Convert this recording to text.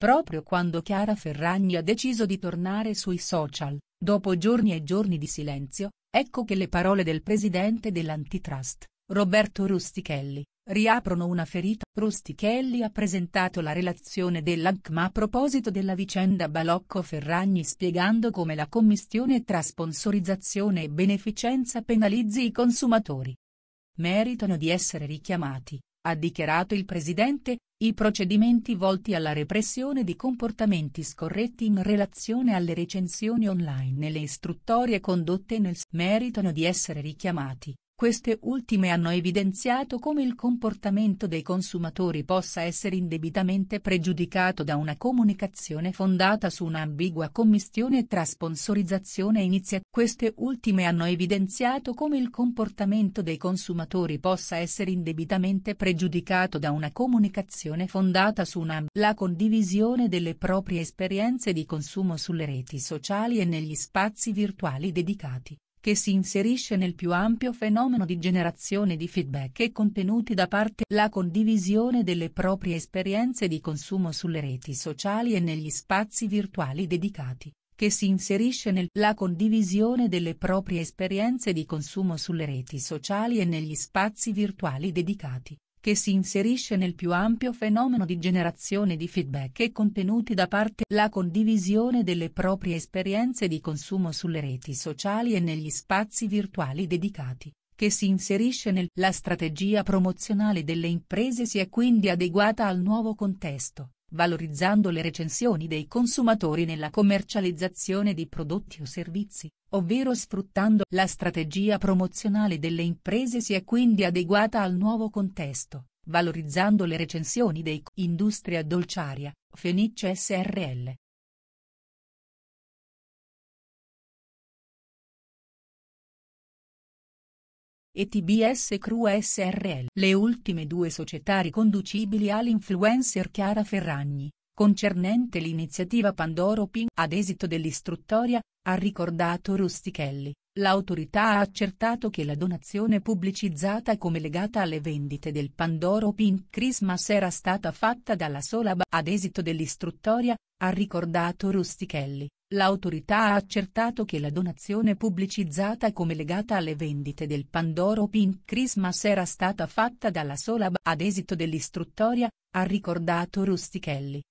Proprio quando Chiara Ferragni ha deciso di tornare sui social, dopo giorni e giorni di silenzio, ecco che le parole del presidente dell'antitrust, Roberto Rustichelli, riaprono una ferita. Rustichelli ha presentato la relazione dell'ANCMA a proposito della vicenda Balocco-Ferragni spiegando come la commistione tra sponsorizzazione e beneficenza penalizzi i consumatori meritano di essere richiamati, ha dichiarato il presidente, i procedimenti volti alla repressione di comportamenti scorretti in relazione alle recensioni online e le istruttorie condotte nel meritano di essere richiamati, queste ultime hanno evidenziato come il comportamento dei consumatori possa essere indebitamente pregiudicato da una comunicazione fondata su un'ambigua commistione tra sponsorizzazione e inizia. Queste ultime hanno evidenziato come il comportamento dei consumatori possa essere indebitamente pregiudicato da una comunicazione fondata su una la condivisione delle proprie esperienze di consumo sulle reti sociali e negli spazi virtuali dedicati che si inserisce nel più ampio fenomeno di generazione di feedback e contenuti da parte la condivisione delle proprie esperienze di consumo sulle reti sociali e negli spazi virtuali dedicati, che si inserisce nel la condivisione delle proprie esperienze di consumo sulle reti sociali e negli spazi virtuali dedicati che si inserisce nel più ampio fenomeno di generazione di feedback e contenuti da parte la condivisione delle proprie esperienze di consumo sulle reti sociali e negli spazi virtuali dedicati, che si inserisce nella strategia promozionale delle imprese si è quindi adeguata al nuovo contesto, valorizzando le recensioni dei consumatori nella commercializzazione di prodotti o servizi, ovvero sfruttando la strategia promozionale delle imprese si è quindi adeguata al nuovo contesto, valorizzando le recensioni dei Industria Dolciaria, Fenice SRL, e TBS Crew SRL. Le ultime due società riconducibili all'influencer Chiara Ferragni, concernente l'iniziativa Pandoro Ping. Ad esito dell'istruttoria, ha ricordato Rustichelli, l'autorità ha accertato che la donazione pubblicizzata come legata alle vendite del Pandoro Pink Christmas era stata fatta dalla sola Ad esito dell'istruttoria, ha ricordato Rustichelli, L'autorità ha accertato che la donazione pubblicizzata come legata alle vendite del Pandoro Pink Christmas era stata fatta dalla sola B. Ad esito dell'istruttoria, ha ricordato Rustichelli,